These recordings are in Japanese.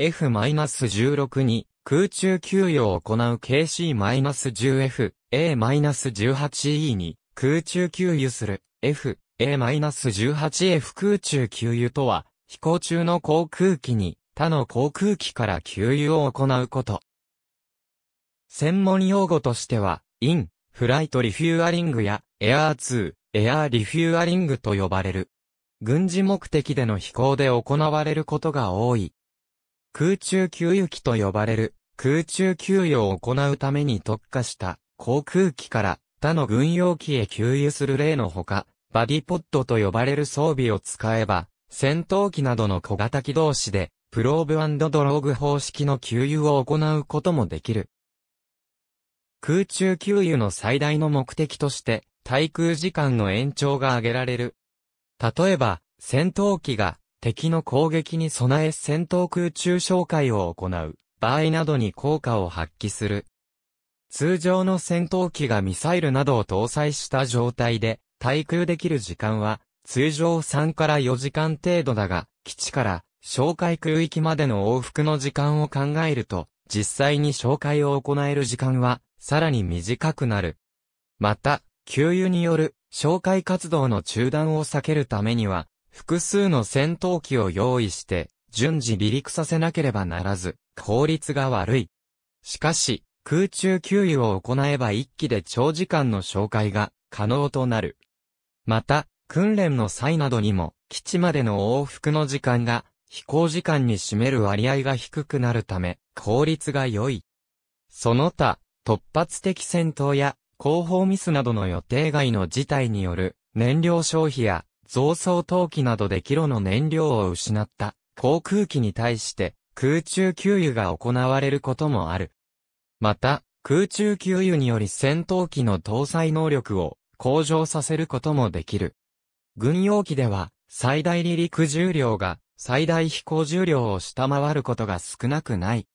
F-16 に空中給与を行う KC-10F、A-18E に空中給油する F、A-18F 空中給油とは、飛行中の航空機に他の航空機から給油を行うこと。専門用語としては、イン、フライトリフューアリングや、エアー2、エアーリフューアリングと呼ばれる。軍事目的での飛行で行われることが多い。空中給油機と呼ばれる空中給油を行うために特化した航空機から他の軍用機へ給油する例のほか、バディポッドと呼ばれる装備を使えば、戦闘機などの小型機同士で、プローブドローグ方式の給油を行うこともできる。空中給油の最大の目的として、対空時間の延長が挙げられる。例えば、戦闘機が敵の攻撃に備え戦闘空中紹介を行う場合などに効果を発揮する。通常の戦闘機がミサイルなどを搭載した状態で、対空できる時間は、通常3から4時間程度だが、基地から紹介空域までの往復の時間を考えると、実際に紹介を行える時間は、さらに短くなる。また、給油による、紹介活動の中断を避けるためには、複数の戦闘機を用意して、順次離陸させなければならず、効率が悪い。しかし、空中給油を行えば一機で長時間の紹介が可能となる。また、訓練の際などにも、基地までの往復の時間が、飛行時間に占める割合が低くなるため、効率が良い。その他、突発的戦闘や、後方ミスなどの予定外の事態による、燃料消費や、増装投機などでキロの燃料を失った航空機に対して空中給油が行われることもある。また、空中給油により戦闘機の搭載能力を向上させることもできる。軍用機では最大離陸重量が最大飛行重量を下回ることが少なくない。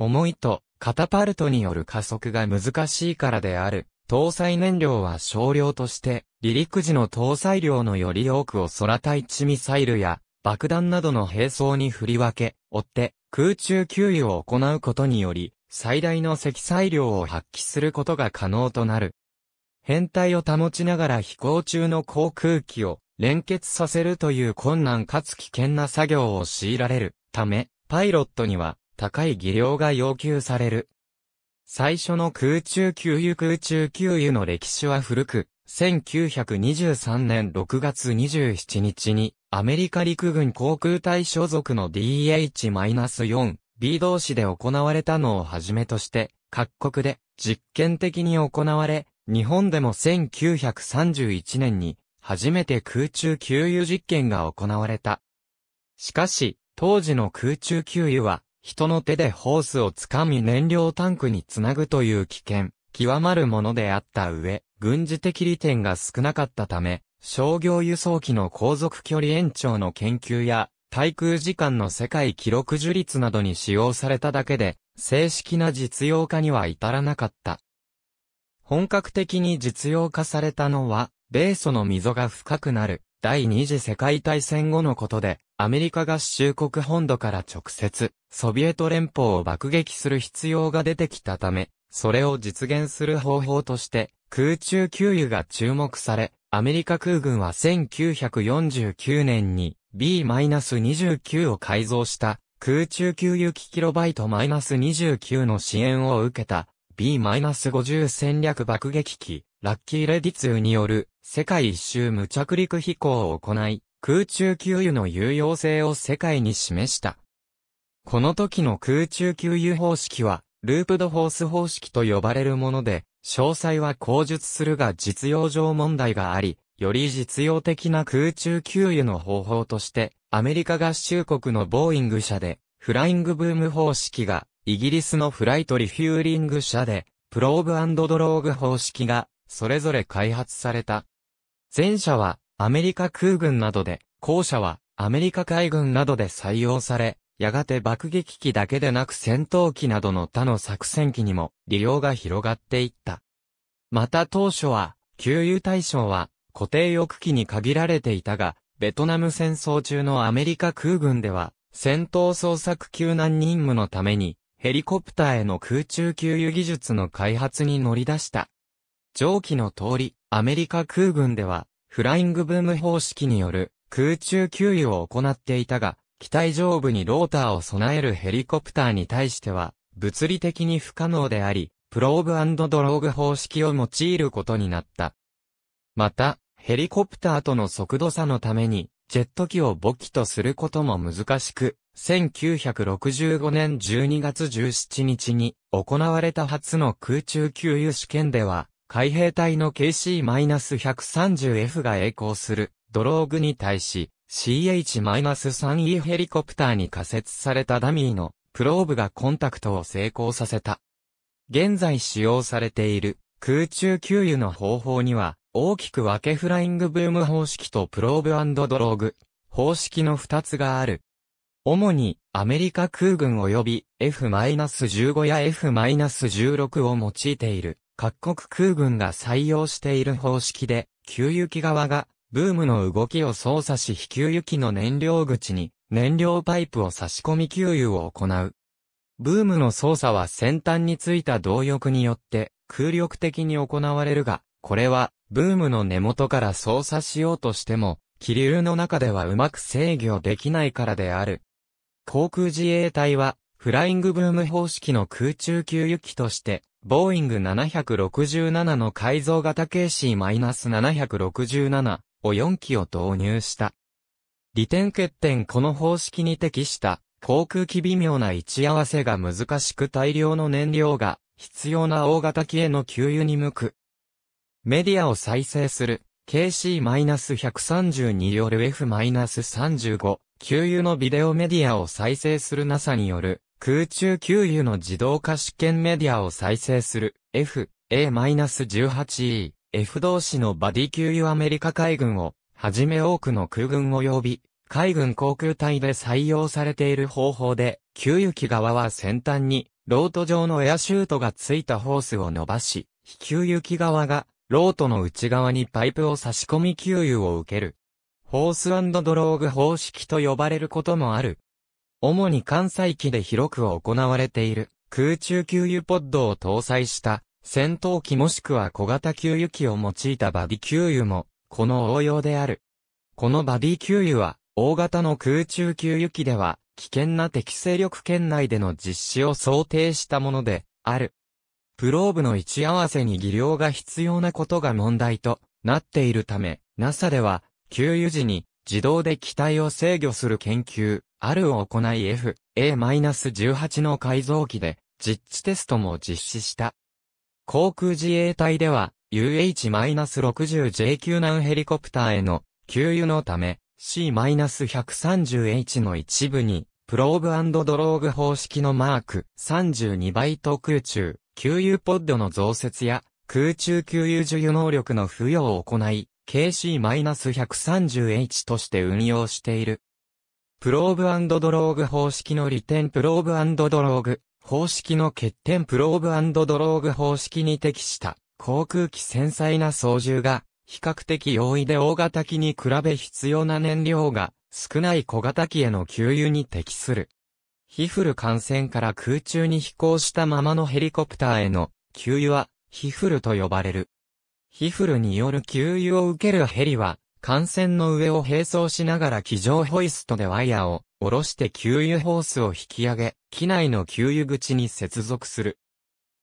重いとカタパルトによる加速が難しいからである。搭載燃料は少量として、離陸時の搭載量のより多くを空対地ミサイルや爆弾などの兵装に振り分け、追って空中給油を行うことにより、最大の積載量を発揮することが可能となる。変態を保ちながら飛行中の航空機を連結させるという困難かつ危険な作業を強いられるため、パイロットには高い技量が要求される。最初の空中給油空中給油の歴史は古く、1923年6月27日に、アメリカ陸軍航空隊所属の DH-4、B 同士で行われたのをはじめとして、各国で実験的に行われ、日本でも1931年に初めて空中給油実験が行われた。しかし、当時の空中給油は人の手でホースを掴み燃料タンクにつなぐという危険、極まるものであった上、軍事的利点が少なかったため、商業輸送機の航続距離延長の研究や、滞空時間の世界記録樹立などに使用されただけで、正式な実用化には至らなかった。本格的に実用化されたのは、米ソの溝が深くなる第二次世界大戦後のことで、アメリカ合衆国本土から直接、ソビエト連邦を爆撃する必要が出てきたため、それを実現する方法として、空中給油が注目され、アメリカ空軍は1949年に B-29 を改造した空中給油機キロバイト -29 の支援を受けた B-50 戦略爆撃機、ラッキーレディ2による世界一周無着陸飛行を行い、空中給油の有用性を世界に示した。この時の空中給油方式は、ループドフォース方式と呼ばれるもので、詳細は口述するが実用上問題があり、より実用的な空中給油の方法として、アメリカ合衆国のボーイング社で、フライングブーム方式がイギリスのフライトリフューリング社で、プローブドローグ方式が、それぞれ開発された。前者は、アメリカ空軍などで、後者は、アメリカ海軍などで採用され、やがて爆撃機だけでなく戦闘機などの他の作戦機にも利用が広がっていった。また当初は、給油対象は固定翼機に限られていたが、ベトナム戦争中のアメリカ空軍では、戦闘捜索救難任務のために、ヘリコプターへの空中給油技術の開発に乗り出した。上記の通り、アメリカ空軍では、フライングブーム方式による空中給油を行っていたが、機体上部にローターを備えるヘリコプターに対しては、物理的に不可能であり、プローブドローグ方式を用いることになった。また、ヘリコプターとの速度差のために、ジェット機を母機とすることも難しく、1965年12月17日に行われた初の空中給油試験では、海兵隊の KC-130F が栄光するドローグに対し、CH-3E ヘリコプターに仮設されたダミーのプローブがコンタクトを成功させた。現在使用されている空中給油の方法には、大きく分けフライングブーム方式とプローブドローグ方式の2つがある。主にアメリカ空軍及び F-15 や F-16 を用いている各国空軍が採用している方式で、給油機側がブームの動きを操作し非給油機の燃料口に燃料パイプを差し込み給油を行う。ブームの操作は先端についた動力によって空力的に行われるが、これはブームの根元から操作しようとしても、気流の中ではうまく制御できないからである。航空自衛隊は、フライングブーム方式の空中給油機として、ボーイング767の改造型 KC-767 を4機を導入した。利点欠点この方式に適した航空機微妙な位置合わせが難しく大量の燃料が必要な大型機への給油に向くメディアを再生する、KC-132 よる F-35、給油のビデオメディアを再生する NASA による、空中給油の自動化試験メディアを再生する、F、A-18E、F 同士のバディ給油アメリカ海軍を、はじめ多くの空軍及び、海軍航空隊で採用されている方法で、給油機側は先端に、ロート状のエアシュートがついたホースを伸ばし、非給油機側がロートの内側にパイプを差し込み給油を受ける。ホースドローグ方式と呼ばれることもある。主に関西機で広く行われている空中給油ポッドを搭載した戦闘機もしくは小型給油機を用いたバディ給油もこの応用である。このバディ給油は大型の空中給油機では危険な適勢力圏内での実施を想定したものである。プローブの位置合わせに技量が必要なことが問題となっているため、NASA では、給油時に自動で機体を制御する研究、あるを行い FA-18 の改造機で実地テストも実施した。航空自衛隊では UH-60J 級難ヘリコプターへの給油のため C-130H の一部にプローブドローグ方式のマーク32バイト空中、給油ポッドの増設や空中給油受油能力の付与を行い、KC-130H として運用している。プローブドローグ方式の利点プローブドローグ方式の欠点プローブドローグ方式に適した航空機繊細な操縦が比較的容易で大型機に比べ必要な燃料が少ない小型機への給油に適する。ヒフル艦船から空中に飛行したままのヘリコプターへの給油はヒフルと呼ばれる。ヒフルによる給油を受けるヘリは、艦船の上を並走しながら機上ホイストでワイヤーを下ろして給油ホースを引き上げ、機内の給油口に接続する。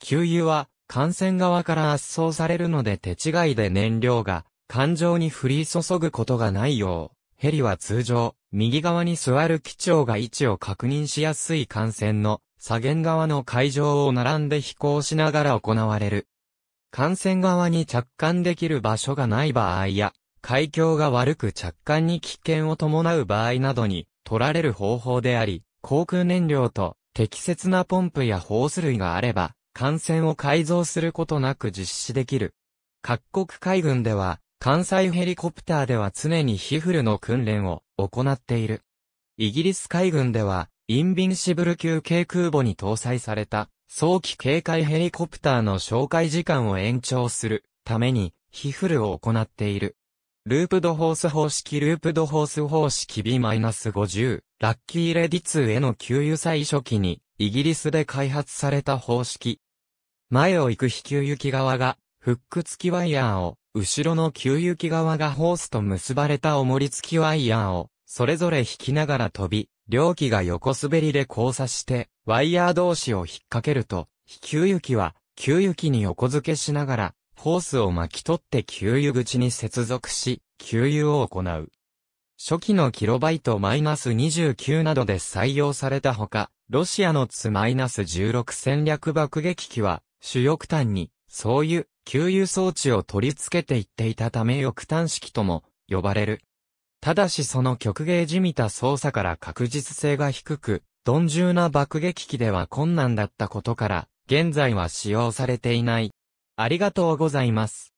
給油は、艦船側から圧送されるので手違いで燃料が、艦上に降り注ぐことがないよう、ヘリは通常、右側に座る機長が位置を確認しやすい艦船の左舷側の海上を並んで飛行しながら行われる。艦船側に着艦できる場所がない場合や、海峡が悪く着艦に危険を伴う場合などに取られる方法であり、航空燃料と適切なポンプやホース類があれば、艦船を改造することなく実施できる。各国海軍では、関西ヘリコプターでは常にヒフルの訓練を行っている。イギリス海軍では、インビンシブル級軽空母に搭載された、早期警戒ヘリコプターの紹介時間を延長するために、ヒフルを行っている。ループドホース方式ループドホース方式 B-50、ラッキーレディ2への給油最初期に、イギリスで開発された方式。前を行く飛球行き側が、フック付きワイヤーを後ろの給油機側がホースと結ばれた重り付きワイヤーを、それぞれ引きながら飛び、両機が横滑りで交差して、ワイヤー同士を引っ掛けると、給油機は、給油機に横付けしながら、ホースを巻き取って給油口に接続し、給油を行う。初期のキロバイトマイナス29などで採用されたほか、ロシアのツマイナス16戦略爆撃機は、主翼端に、そういう給油装置を取り付けていっていたため翼端式とも呼ばれる。ただしその曲芸じみた操作から確実性が低く、鈍重な爆撃機では困難だったことから、現在は使用されていない。ありがとうございます。